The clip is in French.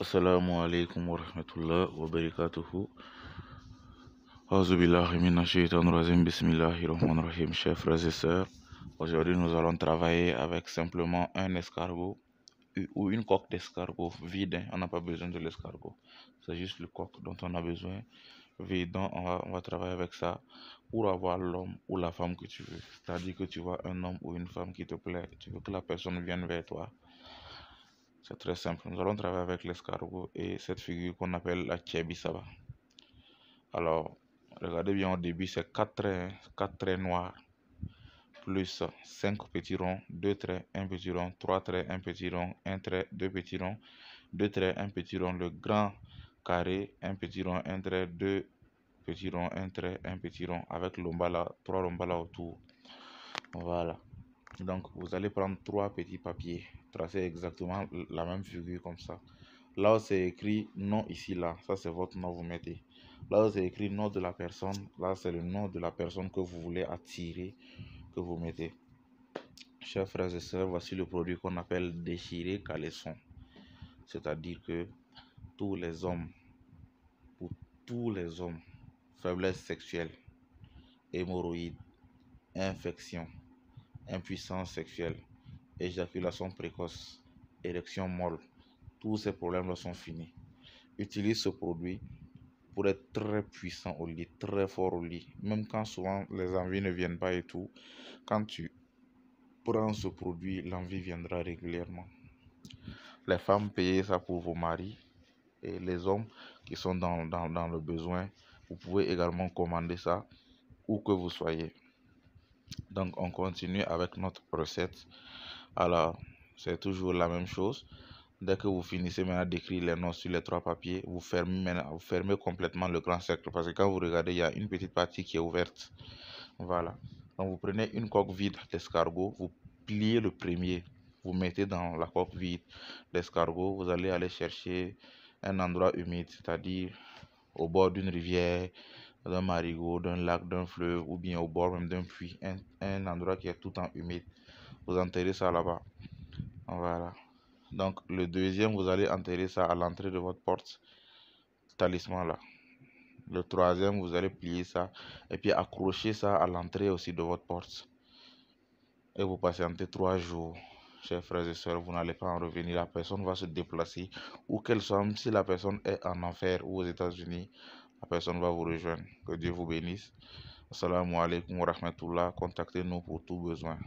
alaykoum wa wa mina shaitan bismillahirrahmanirrahim frères et aujourd'hui nous allons travailler avec simplement un escargot ou une coque d'escargot vide on n'a pas besoin de l'escargot c'est juste le coque dont on a besoin vide on va, on va travailler avec ça pour avoir l'homme ou la femme que tu veux c'est à dire que tu vois un homme ou une femme qui te plaît tu veux que la personne vienne vers toi c'est très simple. Nous allons travailler avec l'escargot et cette figure qu'on appelle la Saba. Alors, regardez bien au début, c'est 4 traits, 4 traits noirs, plus 5 petits ronds, 2 traits, 1 petit rond, 3 traits, 1 petit rond, 1 trait, 2 petits ronds, 2 traits, 1 petit rond, le grand carré, 1 petit rond, 1 trait, 2 petits ronds, 1 trait, 1 petit rond, avec l'ombala, 3 lombala autour. Voilà. Donc vous allez prendre trois petits papiers, tracer exactement la même figure comme ça. Là où c'est écrit nom ici, là, ça c'est votre nom, vous mettez. Là où c'est écrit nom de la personne, là c'est le nom de la personne que vous voulez attirer, que vous mettez. Chers frères et sœurs, voici le produit qu'on appelle déchirer caleçon. C'est-à-dire que tous les hommes, pour tous les hommes, faiblesse sexuelle, hémorroïdes, infection, impuissance sexuelle, éjaculation précoce, érection molle, tous ces problèmes-là sont finis. Utilise ce produit pour être très puissant au lit, très fort au lit. Même quand souvent les envies ne viennent pas et tout, quand tu prends ce produit, l'envie viendra régulièrement. Les femmes payez ça pour vos maris et les hommes qui sont dans, dans le besoin, vous pouvez également commander ça où que vous soyez. Donc on continue avec notre recette. Alors c'est toujours la même chose. Dès que vous finissez maintenant d'écrire les noms sur les trois papiers, vous fermez, complètement le grand cercle. Parce que quand vous regardez, il y a une petite partie qui est ouverte. Voilà. Donc vous prenez une coque vide d'escargot, vous pliez le premier. Vous mettez dans la coque vide d'escargot, vous allez aller chercher un endroit humide, c'est-à-dire au bord d'une rivière, d'un marigot, d'un lac, d'un fleuve ou bien au bord même d'un puits, un, endroit qui est tout en humide. Vous enterrez ça là-bas. Voilà. Donc le deuxième, vous allez enterrer ça à l'entrée de votre porte, talisman là. Le troisième, vous allez plier ça et puis accrocher ça à l'entrée aussi de votre porte. Et vous patientez trois jours chers frères et sœurs, vous n'allez pas en revenir. La personne va se déplacer, où qu'elle soit, si la personne est en enfer ou aux États-Unis, la personne va vous rejoindre. Que Dieu vous bénisse. Assalamu alaikum wa rahmatullah. Contactez-nous pour tout besoin.